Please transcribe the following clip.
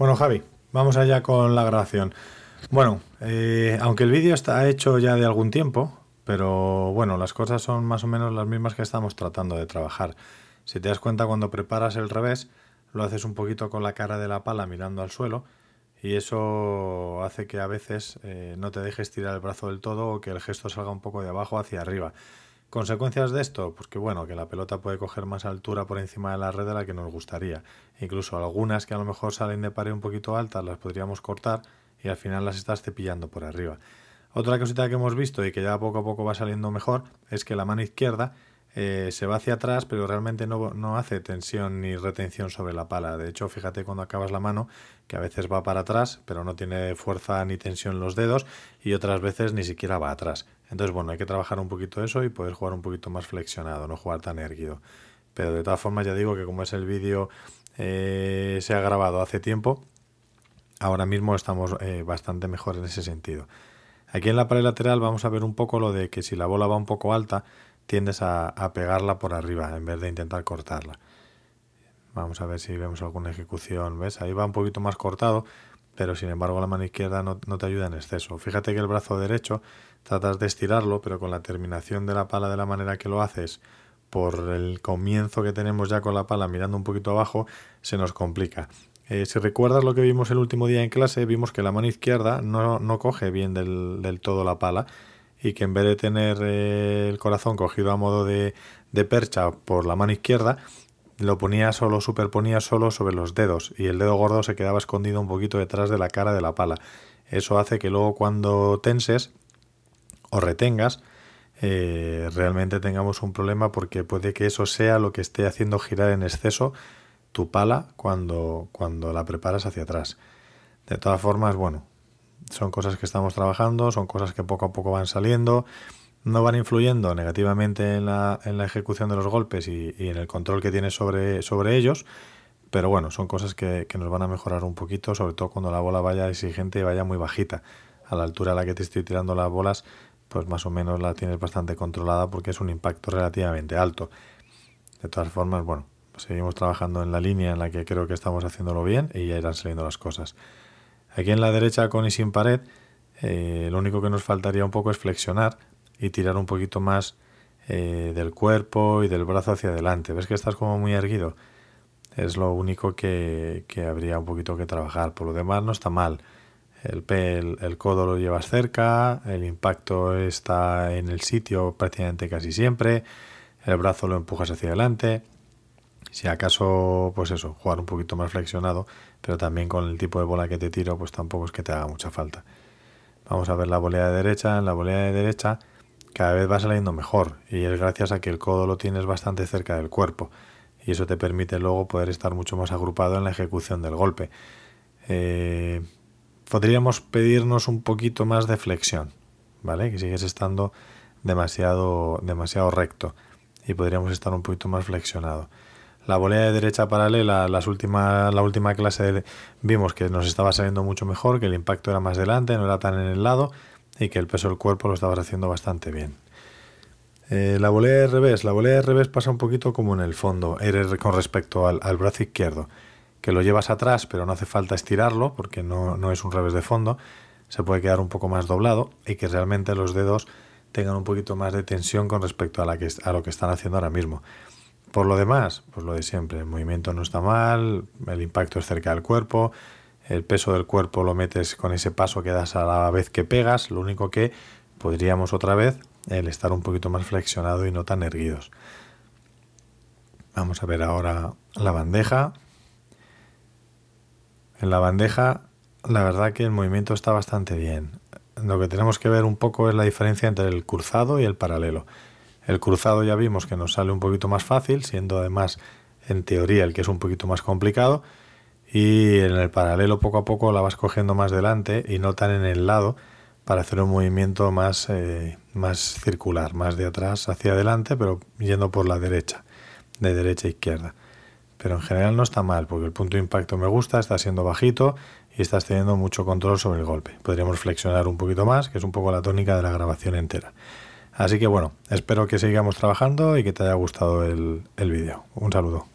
Bueno, Javi, vamos allá con la grabación. Bueno, eh, aunque el vídeo está hecho ya de algún tiempo, pero bueno, las cosas son más o menos las mismas que estamos tratando de trabajar. Si te das cuenta cuando preparas el revés, lo haces un poquito con la cara de la pala mirando al suelo y eso hace que a veces eh, no te dejes tirar el brazo del todo o que el gesto salga un poco de abajo hacia arriba. ¿Consecuencias de esto? Pues que bueno, que la pelota puede coger más altura por encima de la red de la que nos gustaría. Incluso algunas que a lo mejor salen de pared un poquito altas las podríamos cortar y al final las estás cepillando por arriba. Otra cosita que hemos visto y que ya poco a poco va saliendo mejor es que la mano izquierda eh, se va hacia atrás, pero realmente no, hace tensión ni retención sobre la pala. De hecho, fíjate cuando acabas la mano, que a veces va para atrás, pero no tiene fuerza ni tensión en los dedos, y otras veces ni siquiera va atrás. Entonces, bueno, hay que trabajar un poquito eso y poder jugar un poquito más flexionado, no jugar tan erguido. Pero de todas formas, ya digo que como es el vídeo, eh, se ha grabado hace tiempo, ahora mismo estamos eh, bastante mejor en ese sentido. Aquí en la pared lateral vamos a ver un poco lo de que si la bola va un poco alta, tiendes a, pegarla por arriba en vez de intentar cortarla. Vamos a ver si vemos alguna ejecución. ¿Ves? Ahí va un poquito más cortado, pero sin embargo la mano izquierda no, te ayuda en exceso. Fíjate que el brazo derecho tratas de estirarlo, pero con la terminación de la pala de la manera que lo haces, por el comienzo que tenemos ya con la pala mirando un poquito abajo, se nos complica. Eh, si recuerdas lo que vimos el último día en clase, vimos que la mano izquierda no, coge bien del, todo la pala y que en vez de tener eh, el corazón cogido a modo de, percha por la mano izquierda, lo ponía solo, superponía solo sobre los dedos y el dedo gordo se quedaba escondido un poquito detrás de la cara de la pala. Eso hace que luego cuando tenses o retengas, eh, realmente tengamos un problema porque puede que eso sea lo que esté haciendo girar en exceso tu pala cuando, cuando la preparas hacia atrás. De todas formas, bueno, son cosas que estamos trabajando, son cosas que poco a poco van saliendo, no van influyendo negativamente en la, en la ejecución de los golpes y, en el control que tienes sobre, sobre ellos, pero bueno, son cosas que, que, nos van a mejorar un poquito, sobre todo cuando la bola vaya exigente y vaya muy bajita. A la altura a la que te estoy tirando las bolas, pues más o menos la tienes bastante controlada porque es un impacto relativamente alto. De todas formas, bueno, seguimos trabajando en la línea en la que creo que estamos haciéndolo bien y ya irán saliendo las cosas. Aquí en la derecha con y sin pared, eh, lo único que nos faltaría un poco es flexionar y tirar un poquito más eh, del cuerpo y del brazo hacia adelante. ¿Ves que estás como muy erguido? Es lo único que, habría un poquito que trabajar. Por lo demás no está mal. El, el, codo lo llevas cerca, el impacto está en el sitio prácticamente casi siempre, el brazo lo empujas hacia adelante. Si acaso, pues eso, jugar un poquito más flexionado, pero también con el tipo de bola que te tiro, pues tampoco es que te haga mucha falta. Vamos a ver la volea de derecha. En la volea de derecha cada vez va saliendo mejor y es gracias a que el codo lo tienes bastante cerca del cuerpo y eso te permite luego poder estar mucho más agrupado en la ejecución del golpe. Eh, podríamos pedirnos un poquito más de flexión, ¿vale? Que sigues estando demasiado, demasiado recto y podríamos estar un poquito más flexionado la volea de derecha paralela, las la última clase vimos que nos estaba saliendo mucho mejor, que el impacto era más delante, no era tan en el lado y que el peso del cuerpo lo estabas haciendo bastante bien. Eh, la volea de revés, la volea de revés pasa un poquito como en el fondo, con respecto al, brazo izquierdo, que lo llevas atrás pero no hace falta estirarlo porque no, no es un revés de fondo, se puede quedar un poco más doblado y que realmente los dedos tengan un poquito más de tensión con respecto a, la a lo que están haciendo ahora mismo. Por lo demás, pues lo de siempre, el movimiento no está mal, el impacto es cerca del cuerpo, el peso del cuerpo lo metes con ese paso que das a la vez que pegas, lo único que podríamos otra vez el estar un poquito más flexionado y no tan erguidos. Vamos a ver ahora la bandeja. En la bandeja la verdad que el movimiento está bastante bien. Lo que tenemos que ver un poco es la diferencia entre el cruzado y el paralelo. El cruzado ya vimos que nos sale un poquito más fácil, siendo además en teoría el que es un poquito más complicado. Y en el paralelo poco a poco la vas cogiendo más delante y no tan en el lado para hacer un movimiento más, eh, más circular, más de atrás hacia adelante, pero yendo por la derecha, de derecha a izquierda. Pero en general no está mal, porque el punto de impacto me gusta, está siendo bajito y estás teniendo mucho control sobre el golpe. Podríamos flexionar un poquito más, que es un poco la tónica de la grabación entera. Así que bueno, espero que sigamos trabajando y que te haya gustado el, vídeo. Un saludo.